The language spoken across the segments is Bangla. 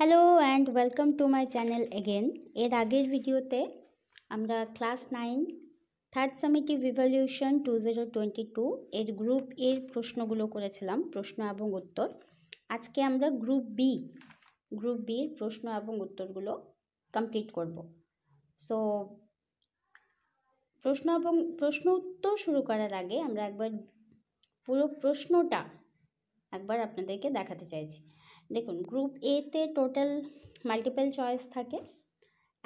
hello and welcome to my channel again এর আগের ভিডিওতে আমরা class nine third summative revolution two zero twenty two এর গ্রুপ এর প্রশ্নগুলো করেছিলাম প্রশ্ন এবং উত্তর আজকে আমরা গ্রুপ বি গ্রুপ বির প্রশ্ন এবং উত্তরগুলো কমপ্লিট করব সো প্রশ্ন এবং প্রশ্ন উত্তর শুরু করার আগে আমরা একবার পুরো প্রশ্নটা একবার আপনাদেরকে দেখাতে চাইছি দেখুন গ্রুপ এতে টোটাল মাল্টিপল চয়েস থাকে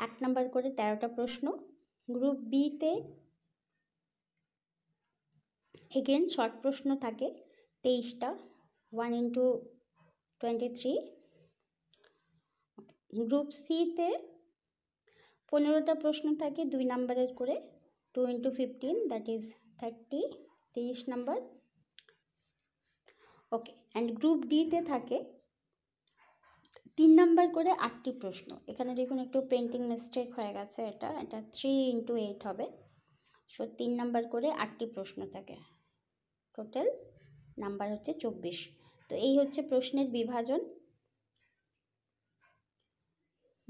এক নাম্বার করে তেরোটা প্রশ্ন গ্রুপ বিতে এগেন শর্ট প্রশ্ন থাকে তেইশটা one into twenty three group সিতে পনেরোটা প্রশ্ন থাকে দুই নাম্বারের করে two into fifteen that is thirty তেইশ নাম্বার ওকে অ্যান্ড গ্রুপ ডিতে থাকে তিন নাম্বার করে আটটি প্রশ্ন এখানে দেখুন একটু প্রিন্টিং মিস্টেক হয়ে গেছে এটা এটা থ্রি ইন্টু এইট হবে সো তিন নাম্বার করে আটটি প্রশ্ন থাকে টোটাল নাম্বার হচ্ছে চব্বিশ তো এই হচ্ছে প্রশ্নের বিভাজন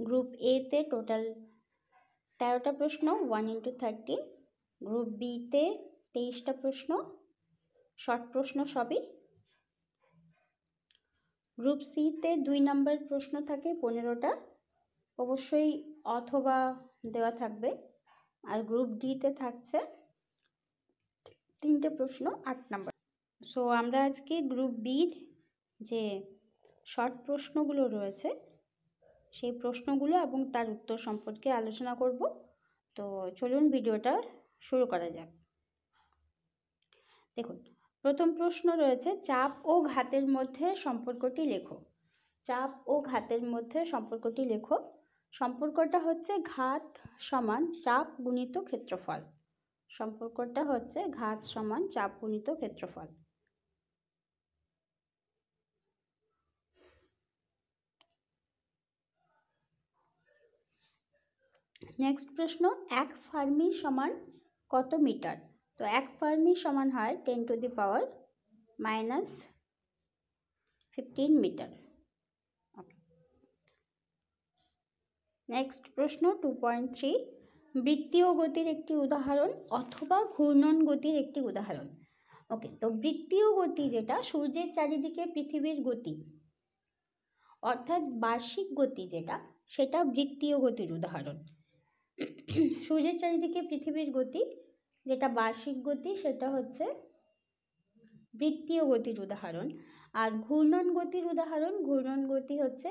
গ্রুপ এতে টোটাল তেরোটা প্রশ্ন ওয়ান ইন্টু থার্টি গ্রুপ বিতে তেইশটা প্রশ্ন শর্ট প্রশ্ন সবই গ্রুপ সিতে দুই নম্বর প্রশ্ন থাকে পনেরোটা অবশ্যই অথবা দেওয়া থাকবে আর গ্রুপ ডিতে থাকছে তিনটে প্রশ্ন আট নম্বর সো আমরা আজকে গ্রুপ বির যে শর্ট প্রশ্নগুলো রয়েছে সেই প্রশ্নগুলো এবং তার উত্তর সম্পর্কে আলোচনা করব তো চলুন ভিডিওটা শুরু করা যাক দেখুন প্রথম প্রশ্ন রয়েছে চাপ ও ঘাতের মধ্যে সম্পর্কটি লেখো চাপ ও ঘাতের মধ্যে সম্পর্কটি লেখো সম্পর্কটা হচ্ছে ঘাত সমান চাপ গুণিত ক্ষেত্রফল সম্পর্কটা হচ্ছে ঘাত সমান চাপ গুণিত ক্ষেত্রফল নেক্সট প্রশ্ন এক ফার্মি সমান কত মিটার তো এক ফার্মি সমান হয় ten to the power minus fifteen metre next প্রশ্ন টু পয়েন্ট থ্রি বৃত্তীয় গতির একটি উদাহরণ অথবা ঘূর্ণন গতির একটি উদাহরণ ওকে তো বৃত্তীয় গতি যেটা সূর্যের চারিদিকে পৃথিবীর গতি অর্থাৎ বার্ষিক গতি যেটা সেটা বৃত্তীয় গতির উদাহরণ সূর্যের চারিদিকে পৃথিবীর গতি যেটা বার্ষিক গতি সেটা হচ্ছে বৃত্তীয় গতির উদাহরণ আর ঘূর্ণন গতির উদাহরণ ঘূর্ণন গতি হচ্ছে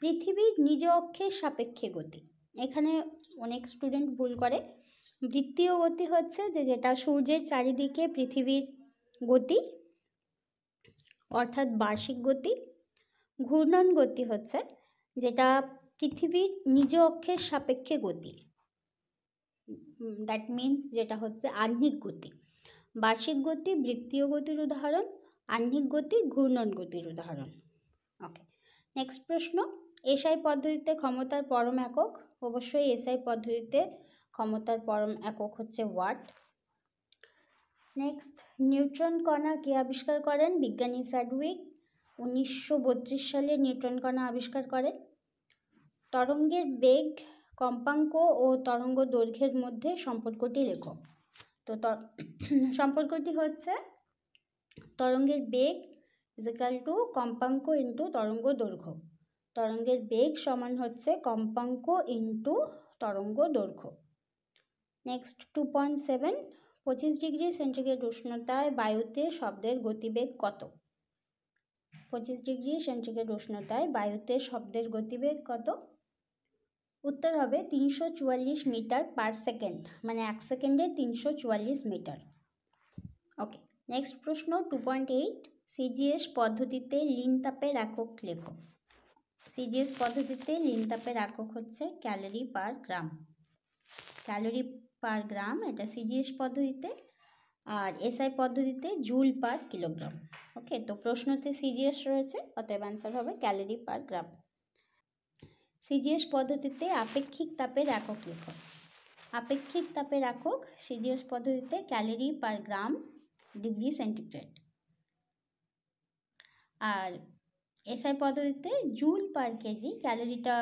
পৃথিবীর নিজ অক্ষের সাপেক্ষে গতি এখানে অনেক স্টুডেন্ট ভুল করে বৃত্তীয় গতি হচ্ছে যে যেটা সূর্যের চারিদিকে পৃথিবীর গতি অর্থাৎ বার্ষিক গতি ঘূর্ণন গতি হচ্ছে যেটা পৃথিবীর নিজ অক্ষের সাপেক্ষে গতি দ্যাট মিন্স যেটা হচ্ছে আহ্নিক গতি বার্ষিক গতি বৃত্তীয় গতির উদাহরণ আহ্নিক গতি ঘূর্ণন গতির উদাহরণ ওকে নেক্সট প্রশ্ন এসআই পদ্ধতিতে ক্ষমতার পরম একক অবশ্যই এসআই পদ্ধতিতে ক্ষমতার পরম একক হচ্ছে ওয়াট নেক্সট নিউট্রন কণা কে আবিষ্কার করেন বিজ্ঞানী স্যাডউইক উনিশশো সালে নিউট্রন কণা আবিষ্কার করেন তরঙ্গের বেগ কম্পাঙ্ক ও তরঙ্গ দৈর্ঘ্যের মধ্যে সম্পর্কটি লেখো তো সম্পর্কটি হচ্ছে তরঙ্গের বেগ ইজিক্যাল টু কম্পাঙ্ক ইন্টু তরঙ্গ দৈর্ঘ্য তরঙ্গের বেগ সমান হচ্ছে কম্পাঙ্ক ইন্টু তরঙ্গ দৈর্ঘ্য নেক্সট টু পয়েন্ট সেভেন পঁচিশ ডিগ্রি সেন্টিগ্রেড উষ্ণতায় বায়ুতে শব্দের গতিবেগ কত পঁচিশ ডিগ্রি সেন্টিগ্রেড উষ্ণতায় বায়ুতে শব্দের গতিবেগ কত উত্তর হবে তিনশো চুয়াল্লিশ মিটার পার সেকেন্ড মানে এক সেকেন্ডে তিনশো চুয়াল্লিশ মিটার ওকে নেক্সট প্রশ্ন টু পয়েন্ট এইট সিজিএস পদ্ধতিতে লিন তাপের একক লেখো সিজিএস পদ্ধতিতে লিন তাপের একক হচ্ছে ক্যালোরি পার গ্রাম ক্যালোরি পার গ্রাম এটা সিজিএস পদ্ধতিতে আর এসআই পদ্ধতিতে জুল পার কিলোগ্রাম ওকে তো প্রশ্নতে সিজিএস রয়েছে অতএব অ্যান্সার হবে ক্যালোরি পার গ্রাম সিজিএস পদ্ধতিতে আপেক্ষিক তাপের একক লেখক আপেক্ষিক তাপের একক সিজিএস পদ্ধতিতে calorie per gram degree centigrade আর এসআই পদ্ধতিতে জুল পার কেজি ক্যালোরিটা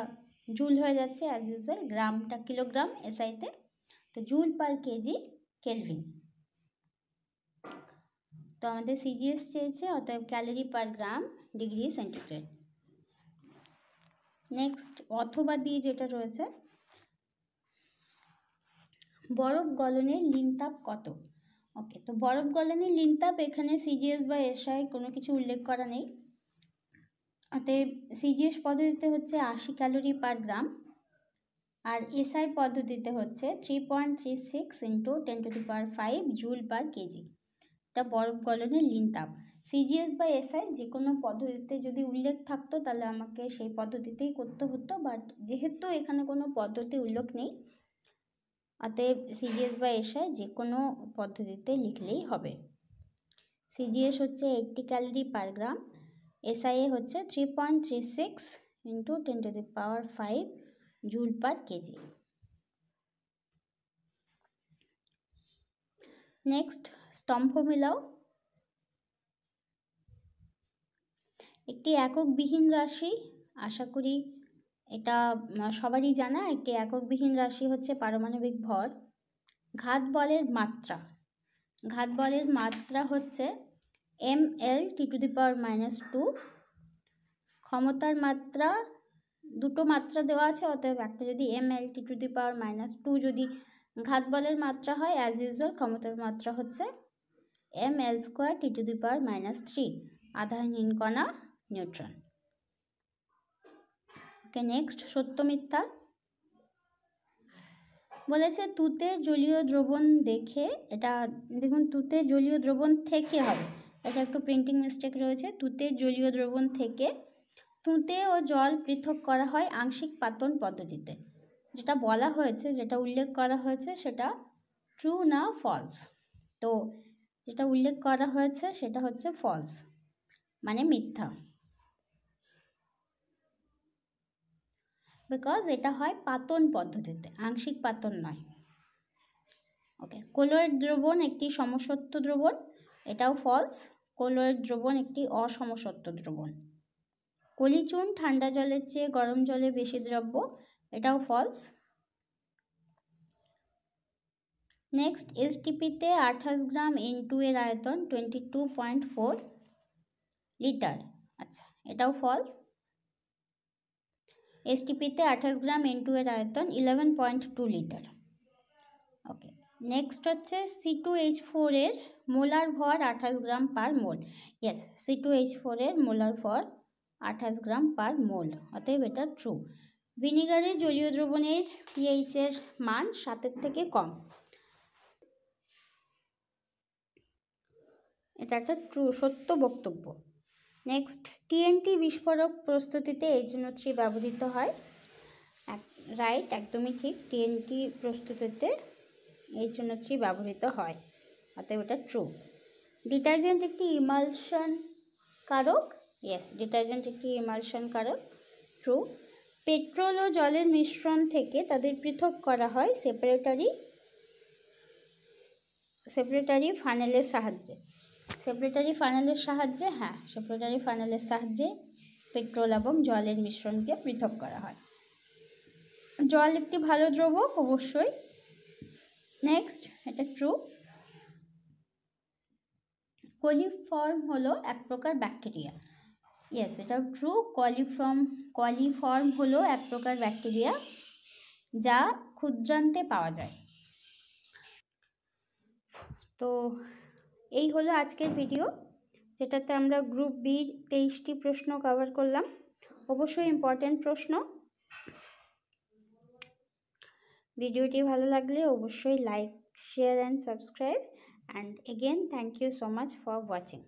জুল হয়ে যাচ্ছে অ্যাজ ইউজুয়াল গ্রামটা কিলোগ্রাম এসআইতে তো জুল পার কেজি কেলভিন তো আমাদের সিজিএস চেয়েছে অতএব calorie per gram degree centigrade next অথবা দিয়ে যেটা রয়েছে বরফ গলনের লিনতাপ কত ওকে তো বরফ গলনের লিনতাপ এখানে সিজিএস বা এসআই কোনো কিছু উল্লেখ করা নেই অতএব সিজিএস পদ্ধতিতে হচ্ছে আশি ক্যালোরি পার গ্রাম আর এসআই পদ্ধতিতে হচ্ছে three point three six into ten to the power five joule per kg একটা বরফ গলনের তাপ সিজিএস বা এসআই যে কোনো পদ্ধতিতে যদি উল্লেখ থাকতো তাহলে আমাকে সেই পদ্ধতিতেই করতে হতো বাট যেহেতু এখানে কোনো পদ্ধতি উল্লেখ নেই অতএব সিজিএস বা এসআই যে কোনো পদ্ধতিতে লিখলেই হবে সিজিএস হচ্ছে এইটটি ক্যালোরি পার গ্রাম এসআইএ হচ্ছে three point three six into ten to the power five joule per kg next স্তম্ভ মেলাও একটি এককবিহীন রাশি আশা করি এটা সবারই জানা একটি এককবিহীন রাশি হচ্ছে পারমাণবিক ভর ঘাত বলের মাত্রা ঘাত বলের মাত্রা হচ্ছে M L T to the power minus two ক্ষমতার মাত্রা দুটো মাত্রা দেওয়া আছে অতএব একটা যদি M L T to the power minus two যদি ঘাত বলের মাত্রা হয় অ্যাজ ইউজুয়াল ক্ষমতার মাত্রা হচ্ছে M L square T to the power minus three আধাহীন কণা নিউট্রন ওকে নেক্সট সত্য মিথ্যা বলেছে তুতে জলীয় দ্রবণ দেখে এটা দেখুন তুতে জলীয় দ্রবণ থেকে হবে এটা একটু প্রিন্টিং মিস্টেক রয়েছে তুতে জলীয় দ্রবণ থেকে তুঁতে ও জল পৃথক করা হয় আংশিক পাতন পদ্ধতিতে যেটা বলা হয়েছে যেটা উল্লেখ করা হয়েছে সেটা ট্রু না ফলস তো যেটা উল্লেখ করা হয়েছে সেটা হচ্ছে ফলস মানে মিথ্যা বিকজ এটা হয় পাতন পদ্ধতিতে আংশিক পাতন নয় ওকে কোলোয়েড দ্রবণ একটি সমসত্ব দ্রবণ এটাও ফলস কোলোয়েড দ্রবণ একটি অসমসত্ব দ্রবণ কলিচুন ঠান্ডা জলের চেয়ে গরম জলে বেশি দ্রব্য এটাও ফলস নেক্সট এস টিপিতে আঠাশ গ্রাম এন টু এর আয়তন twenty two point four litre আচ্ছা এটাও ফলস এস টিপিতে আঠাশ গ্রাম এন টু এর আয়তন eleven point two litre okay next হচ্ছে সি টু এইচ ফোরের মোলার ভর আঠাশ gram per mole yes C two H ফোরের মোলার ভর আঠাশ গ্রাম পার মোল অতএব এটা ট্রু ভিনিগারে জলীয় দ্রবণের পিএইচের মান সাতের থেকে কম এটা একটা ট্রু সত্য বক্তব্য নেক্সট টিএনটি বিস্ফোরক প্রস্তুতিতে এই জন্য থ্রি ব্যবহৃত হয় রাইট একদমই ঠিক টিএনটি প্রস্তুতিতে এই জন্য থ্রি ব্যবহৃত হয় অতএব এটা ট্রু ডিটারজেন্ট একটি ইমালশন কারক ইয়েস ডিটারজেন্ট একটি ইমালশন কারক ট্রু পেট্রোল ও জলের মিশ্রণ থেকে তাদের পৃথক করা হয় সেপারেটারি সেপারেটারি ফানেলের সাহায্যে সেপারেটারি ফানেলের সাহায্যে হ্যাঁ সেপারেটারি ফানেলের সাহায্যে পেট্রোল এবং জলের মিশ্রণকে পৃথক করা হয় জল একটি ভালো দ্রবক অবশ্যই নেক্সট এটা ট্রু কলিফর্ম হলো এক প্রকার ব্যাকটেরিয়া ইয়েস এটা ট্রু কলিফর্ম কলিফর্ম হলো এক প্রকার ব্যাকটেরিয়া যা ক্ষুদ্রান্তে পাওয়া যায় তো এই হলো আজকের ভিডিও যেটাতে আমরা গ্রুপ বির তেইশটি প্রশ্ন কভার করলাম অবশ্যই ইম্পর্ট্যান্ট প্রশ্ন ভিডিওটি ভালো লাগলে অবশ্যই like share and subscribe and again thank you so much for watching